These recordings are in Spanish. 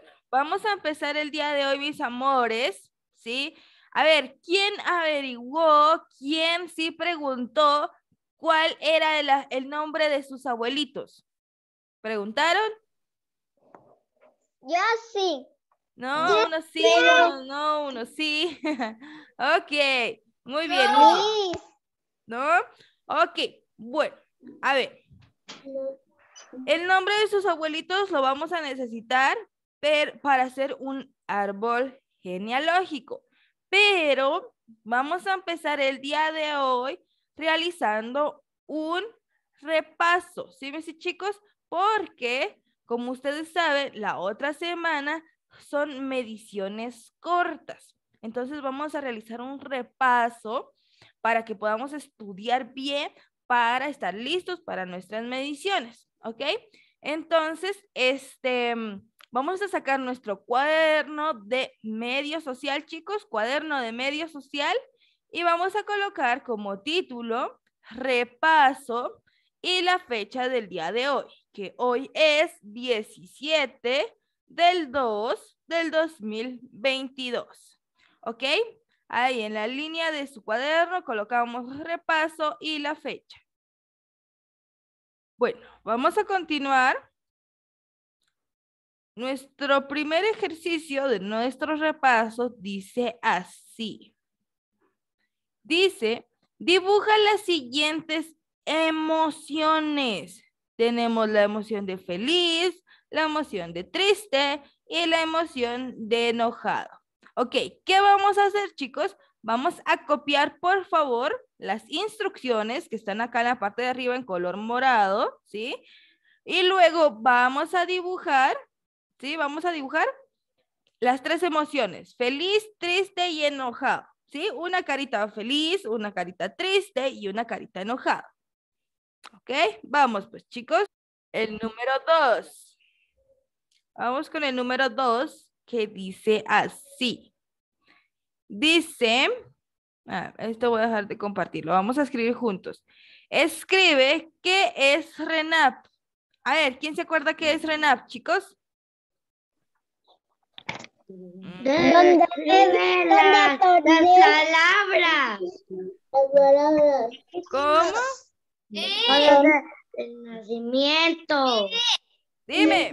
Bueno, vamos a empezar el día de hoy, mis amores, ¿sí? A ver, ¿quién averiguó, quién sí preguntó cuál era el, nombre de sus abuelitos? ¿Preguntaron? Yo sí. No, uno sí, no, uno sí. ok, muy bien. ¿No? Ok, bueno, a ver. El nombre de sus abuelitos lo vamos a necesitar para hacer un árbol genealógico. Pero vamos a empezar el día de hoy realizando un repaso, ¿sí, mis chicos? Porque, como ustedes saben, la otra semana son mediciones cortas. Entonces vamos a realizar un repaso para que podamos estudiar bien para estar listos para nuestras mediciones, ¿ok? Entonces, este, Vamos a sacar nuestro cuaderno de medio social, chicos, cuaderno de medio social, y vamos a colocar como título repaso y la fecha del día de hoy, que hoy es 17 del 2 del 2022. ¿Ok? Ahí en la línea de su cuaderno colocamos repaso y la fecha. Bueno, vamos a continuar nuestro primer ejercicio de nuestro repaso dice así. Dice, dibuja las siguientes emociones. Tenemos la emoción de feliz, la emoción de triste y la emoción de enojado. Ok, ¿qué vamos a hacer chicos? Vamos a copiar por favor las instrucciones que están acá en la parte de arriba en color morado, ¿sí? Y luego vamos a dibujar ¿sí? Vamos a dibujar las tres emociones, feliz, triste y enojado, ¿sí? Una carita feliz, una carita triste y una carita enojada. ¿Ok? Vamos pues chicos, el número dos. Vamos con el número dos que dice así. Dice, esto voy a dejar de compartirlo, vamos a escribir juntos. Escribe, ¿qué es RENAP? A ver, ¿quién se acuerda qué es RENAP, chicos? Mm. ¿Dónde vive las palabras. Las palabras. ¿Cómo? Sí. El nacimiento. Dime.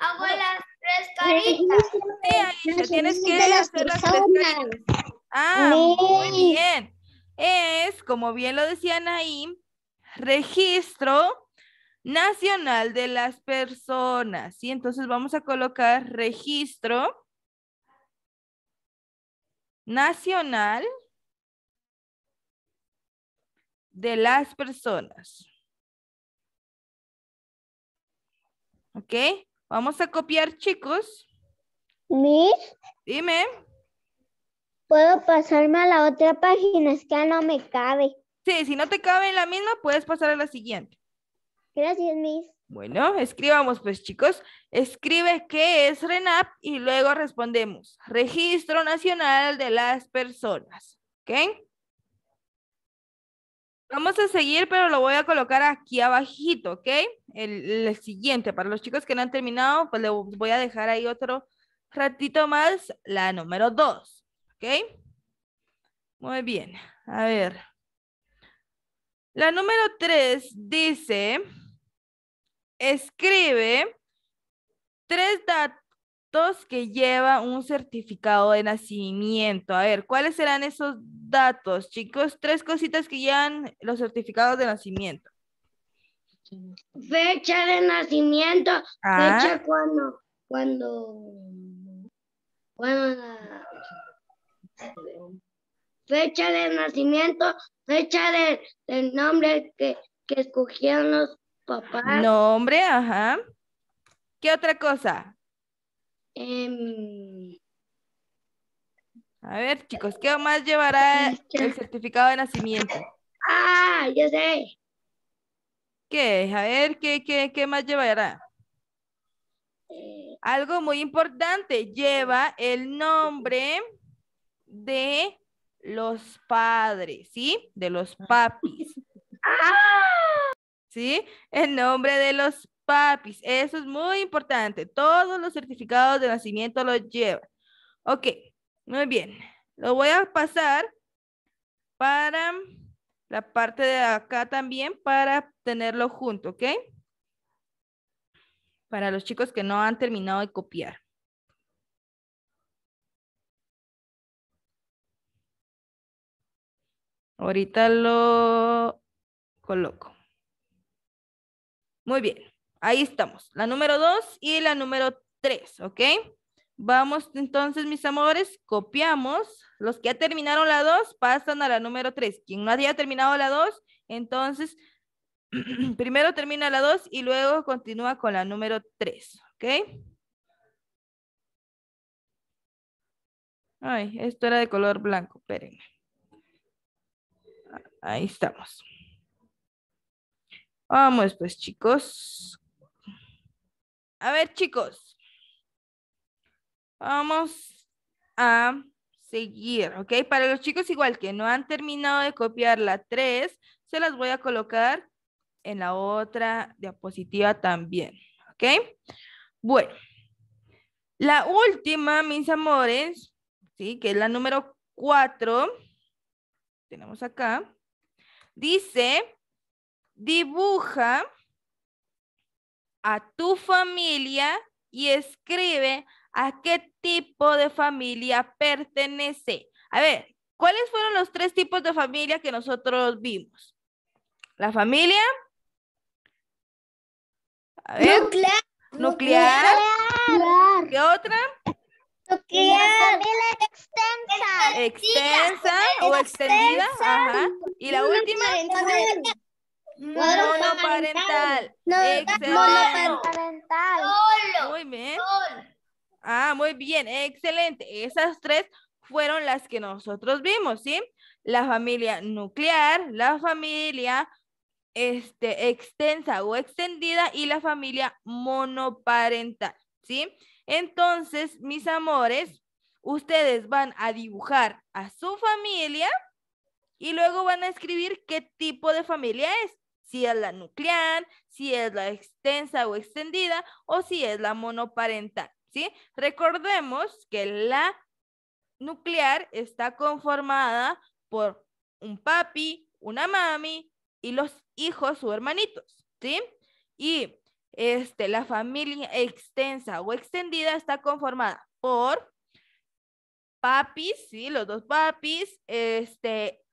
Hago las tres caritas. Sí, Aisha, tienes que hacer las tres caritas. Ah, muy bien. Es, como bien lo decía Naim, registro nacional de las personas. Y entonces vamos a colocar registro nacional de las personas. ¿Ok? Vamos a copiar, chicos. ¿Mis? Dime. ¿Puedo pasarme a la otra página? Es que no me cabe. Sí, si no te cabe en la misma, puedes pasar a la siguiente. Gracias, Miss. Bueno, escribamos pues chicos. Escribe qué es RENAP y luego respondemos. Registro Nacional de las Personas. ¿Ok? Vamos a seguir, pero lo voy a colocar aquí abajito, ¿ok? El, siguiente, para los chicos que no han terminado, pues le voy a dejar ahí otro ratito más, la número dos. ¿ok? Muy bien, a ver. La número tres dice... Escribe tres datos que lleva un certificado de nacimiento. A ver, ¿cuáles serán esos datos, chicos? Tres cositas que llevan los certificados de nacimiento. Fecha de nacimiento, fecha ah. cuando, cuando, cuando fecha de nacimiento, fecha del nombre que, que escogieron los Papá. Nombre, ajá. ¿Qué otra cosa? Em, a ver, chicos, ¿qué más llevará el certificado de nacimiento? Ah, yo sé. ¿Qué? A ver, ¿qué, qué más llevará? Eh, Algo muy importante, lleva el nombre de los padres, ¿sí? De los papis. ¡Ah! ¿sí? El nombre de los papis, eso es muy importante. Todos los certificados de nacimiento los llevan. Ok, muy bien. Lo voy a pasar para la parte de acá también para tenerlo junto, ¿ok? Para los chicos que no han terminado de copiar. Ahorita lo coloco. Muy bien, ahí estamos. La número 2 y la número 3, ¿ok? Vamos entonces, mis amores, copiamos. Los que ya terminaron la 2 pasan a la número 3. Quien no haya terminado la 2, entonces primero termina la 2 y luego continúa con la número 3, ¿ok? Ay, esto era de color blanco, espérenme. Ahí estamos. Vamos pues chicos. A ver chicos. Vamos a seguir, ¿ok? Para los chicos igual que no han terminado de copiar la 3, se las voy a colocar en la otra diapositiva también, ¿ok? Bueno, la última, mis amores, ¿sí? Que es la número 4, tenemos acá, dice Dibuja a tu familia y escribe a qué tipo de familia pertenece. A ver, ¿cuáles fueron los tres tipos de familia que nosotros vimos? La familia nuclear, ¿Qué otra? Nuclear. Extensa. Extensa o extendida. Ajá. Y la última. Monoparental. Monoparental. Muy bien. Ah, muy bien, excelente. Esas tres fueron las que nosotros vimos, ¿sí? La familia nuclear, la familia este, extensa o extendida y la familia monoparental, ¿sí? Entonces, mis amores, ustedes van a dibujar a su familia y luego van a escribir qué tipo de familia es si es la nuclear, si es la extensa o extendida o si es la monoparental, ¿sí? Recordemos que la nuclear está conformada por un papi, una mami y los hijos o hermanitos, ¿sí? Y este, la familia extensa o extendida está conformada por papis, ¿sí? Los dos papis, este,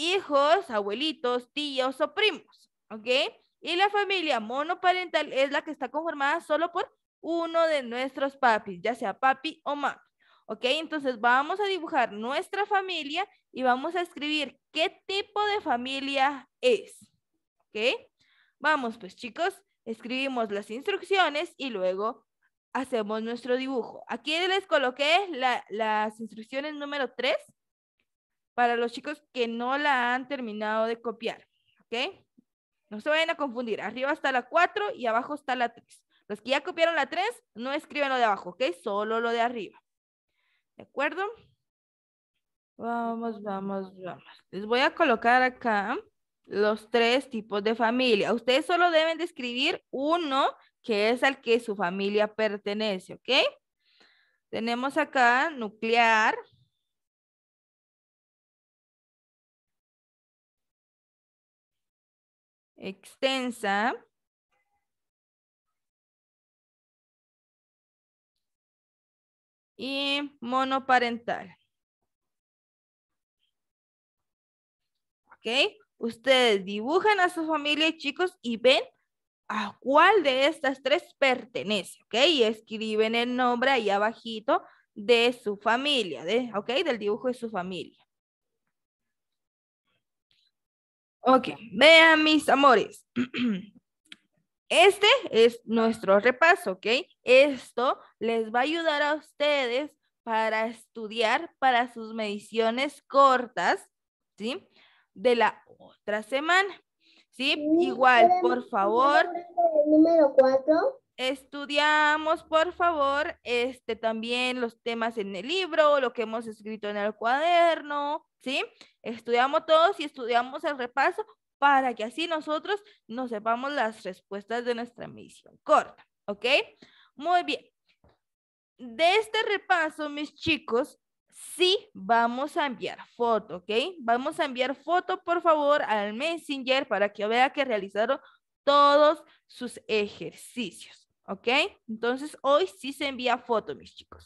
hijos, abuelitos, tíos o primos, ¿ok? Y la familia monoparental es la que está conformada solo por uno de nuestros papis, ya sea papi o mami. ¿Ok? Entonces vamos a dibujar nuestra familia y vamos a escribir qué tipo de familia es. ¿Ok? Vamos pues chicos, escribimos las instrucciones y luego hacemos nuestro dibujo. Aquí les coloqué las instrucciones número 3 para los chicos que no la han terminado de copiar, ¿ok? No se vayan a confundir, arriba está la 4 y abajo está la 3. Los que ya copiaron la 3, no escriben lo de abajo, ¿ok? Solo lo de arriba. ¿De acuerdo? Vamos, vamos, vamos. Les voy a colocar acá los tres tipos de familia. Ustedes solo deben de escribir uno que es al que su familia pertenece, ¿ok? Tenemos acá nuclear, extensa. Y monoparental. ¿Ok? Ustedes dibujan a su familia, chicos, y ven a cuál de estas tres pertenece, ¿ok? Y escriben el nombre ahí abajito de su familia, de, ¿ok? Del dibujo de su familia. Ok, vean mis amores. Este es nuestro repaso, ¿ok? Esto les va a ayudar a ustedes para estudiar para sus mediciones cortas, ¿sí? De la otra semana, ¿sí? Igual, por favor. Número cuatro. Estudiamos, por favor, este, también los temas en el libro, lo que hemos escrito en el cuaderno, ¿sí? Estudiamos todos y estudiamos el repaso para que así nosotros nos sepamos las respuestas de nuestra misión corta, ¿ok? Muy bien. De este repaso, mis chicos, sí vamos a enviar foto, ¿ok? Vamos a enviar foto, por favor, al Messenger para que vea que realizaron todos sus ejercicios. ¿Ok? Entonces, hoy sí se envía foto, mis chicos.